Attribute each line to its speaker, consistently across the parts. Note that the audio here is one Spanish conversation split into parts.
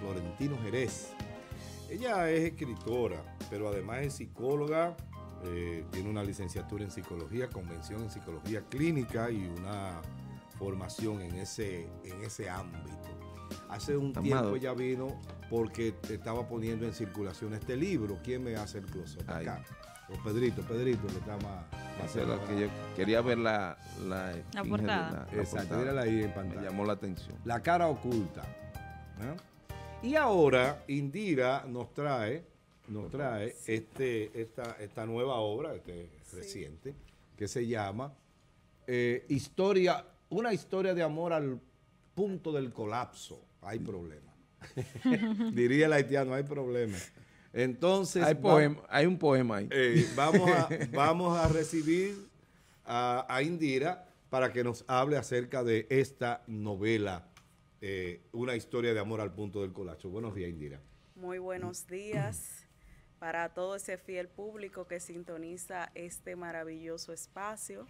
Speaker 1: Florentino, Jerez. Ella es escritora, pero además es psicóloga, eh, tiene una licenciatura en psicología, convención en psicología clínica y una formación en ese, en ese ámbito. Hace un tiempo ella vino porque te estaba poniendo en circulación este libro, ¿Quién me hace el closet? Acá. O Pedrito, Pedrito, que está más...
Speaker 2: que quería ver la... portada. La, Exacto, ahí en pantalla. Me llamó la atención. La cara oculta.
Speaker 1: ¿Eh? Y ahora Indira nos trae, nos trae este, esta, nueva obra, este, reciente, que se llama eh, Historia, una historia de amor al punto del colapso. Hay mm. problema. Diría el haitiano, hay problema. Entonces. Hay, un poema ahí. Eh, vamos, a, recibir a Indira para que nos hable acerca de esta novela eh, una historia de amor al punto del colacho Buenos días, Indira.
Speaker 3: Muy buenos días para todo ese fiel público que sintoniza este maravilloso espacio,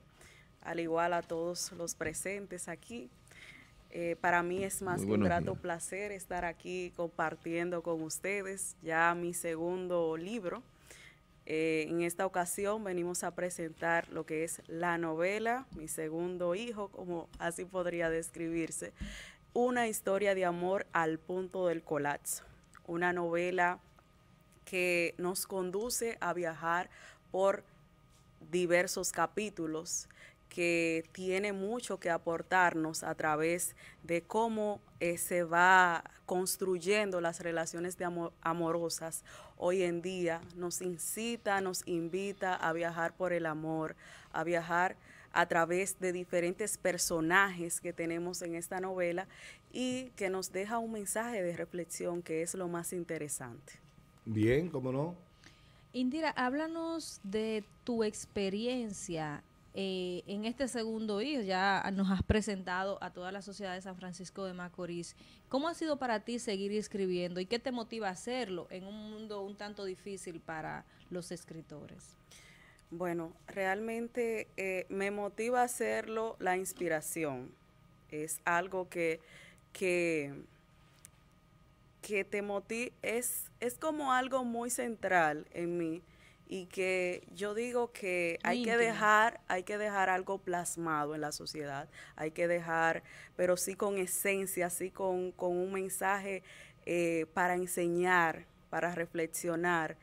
Speaker 3: al igual a todos los presentes aquí. Eh, para mí es más que un grato placer estar aquí compartiendo con ustedes ya mi segundo libro. Eh, en esta ocasión venimos a presentar lo que es la novela, mi segundo hijo, como así podría describirse, una historia de amor al punto del colapso, una novela que nos conduce a viajar por diversos capítulos que tiene mucho que aportarnos a través de cómo eh, se va construyendo las relaciones de amorosas hoy en día. Nos incita, nos invita a viajar por el amor, a viajar a través de diferentes personajes que tenemos en esta novela y que nos deja un mensaje de reflexión que es lo más interesante.
Speaker 1: Bien, ¿cómo no?
Speaker 3: Indira, háblanos de tu experiencia eh, en este segundo hijo, ya nos has presentado a toda la sociedad de San Francisco de Macorís. ¿Cómo ha sido para ti seguir escribiendo y qué te motiva a hacerlo en un mundo un tanto difícil para los escritores? Bueno, realmente eh, me motiva hacerlo la inspiración. Es algo que, que, que te motiva, es, es como algo muy central en mí y que yo digo que hay que dejar, hay que dejar algo plasmado en la sociedad, hay que dejar, pero sí con esencia, sí con, un mensaje eh, para enseñar, para reflexionar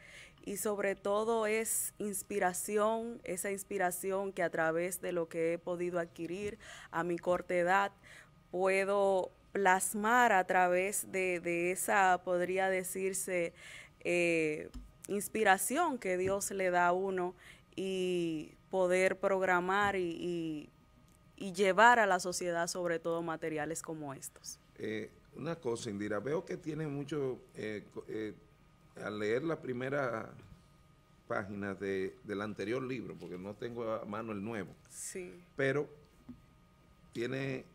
Speaker 3: y sobre todo es inspiración, esa inspiración que a través de lo que he podido adquirir a mi corta edad puedo plasmar a través de, esa, podría decirse, eh, inspiración que Dios le da a uno y poder programar y, llevar a la sociedad sobre todo materiales como estos.
Speaker 2: Eh, una cosa, Indira, veo que tiene mucho... Eh, al leer la primera página de, del anterior libro, porque no tengo a mano el nuevo, sí. pero tiene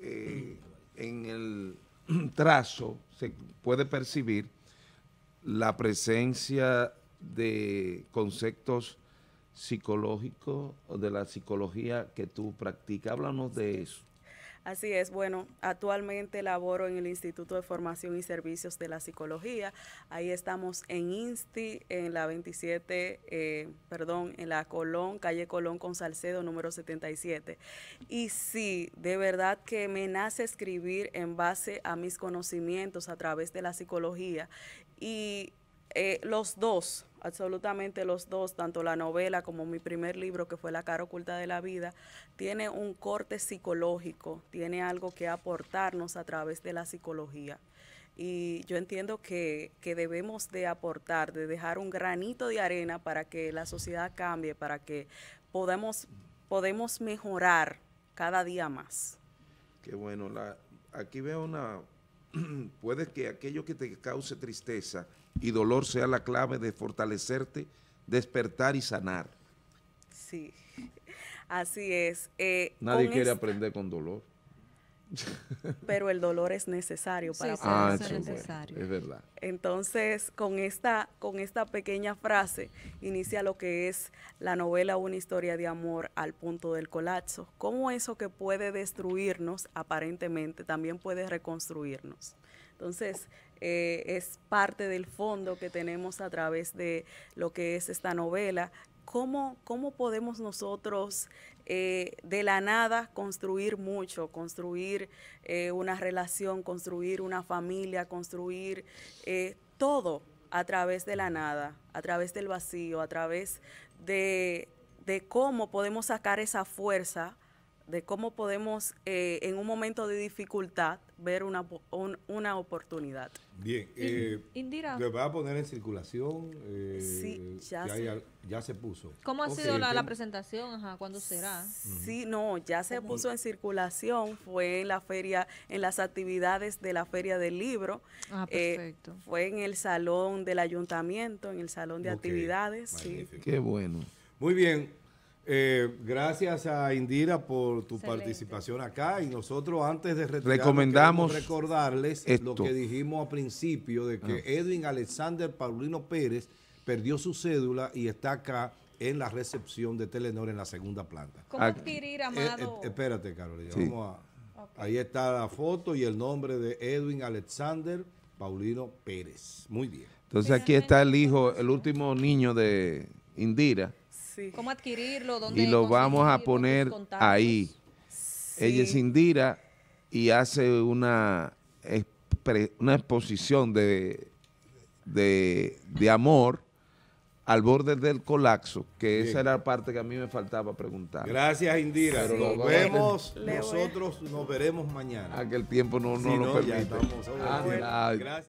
Speaker 2: eh, en el trazo, se puede percibir la presencia de conceptos psicológicos o de la psicología que tú practicas. Háblanos de eso.
Speaker 3: Así es, bueno, actualmente laboro en el Instituto de Formación y Servicios de la Psicología. Ahí estamos en INSTI, en la 27, eh, perdón, en la Colón, calle Colón con Salcedo, número 77. Y sí, de verdad que me nace escribir en base a mis conocimientos a través de la psicología. Y eh, los dos, absolutamente los dos, tanto la novela como mi primer libro, que fue La cara oculta de la vida, tiene un corte psicológico, tiene algo que aportarnos a través de la psicología. Y yo entiendo que, que debemos de aportar, de dejar un granito de arena para que la sociedad cambie, para que podamos, podemos mejorar cada día más.
Speaker 2: Qué bueno, aquí veo una puede que aquello que te cause tristeza y dolor sea la clave de fortalecerte, despertar y sanar.
Speaker 3: Sí, así es. Eh, Nadie quiere
Speaker 2: aprender con dolor
Speaker 3: pero el dolor es necesario para necesario. es verdad. Entonces, con esta, con esta pequeña frase inicia lo que es la novela Una historia de amor al punto del colapso. Cómo eso que puede destruirnos aparentemente también puede reconstruirnos. Entonces, eh, es parte del fondo que tenemos a través de lo que es esta novela ¿cómo, podemos nosotros eh, de la nada construir mucho, construir eh, una relación, construir una familia, construir eh, todo a través de la nada, a través del vacío, a través de cómo podemos sacar esa fuerza de cómo podemos eh, en un momento de dificultad ver una, una oportunidad.
Speaker 1: Bien, eh, va a poner en circulación? Eh, sí, ya, se, puso. ¿Cómo ha sido la,
Speaker 3: presentación? Ajá, ¿Cuándo será? Sí, no, ya se puso en circulación, fue en la feria, en las actividades de la feria del libro. Ah, eh, perfecto. fue en el salón del ayuntamiento, en el salón de actividades. Sí.
Speaker 1: Qué bueno. Muy bien, eh, gracias a Indira por tu participación acá y nosotros antes de recomendamos recordarles lo que dijimos al principio de que ah. Edwin Alexander Paulino Pérez perdió su cédula y está acá en la recepción de Telenor en la segunda planta. Eh,
Speaker 3: eh,
Speaker 1: espérate, Carolina. Vamos a, Ahí está la foto y el nombre de Edwin Alexander Paulino Pérez. Muy bien.
Speaker 2: Entonces aquí está el hijo, el último niño de Indira
Speaker 3: ¿Cómo adquirirlo? ¿Dónde y lo vamos a poner ahí.
Speaker 2: Ella es Indira y hace una, una exposición de, de, de amor al borde del colapso, que esa era la parte que a mí me faltaba preguntar. Gracias, Indira. nos vemos, nosotros nos veremos
Speaker 1: mañana. Ah, que el tiempo no, Gracias.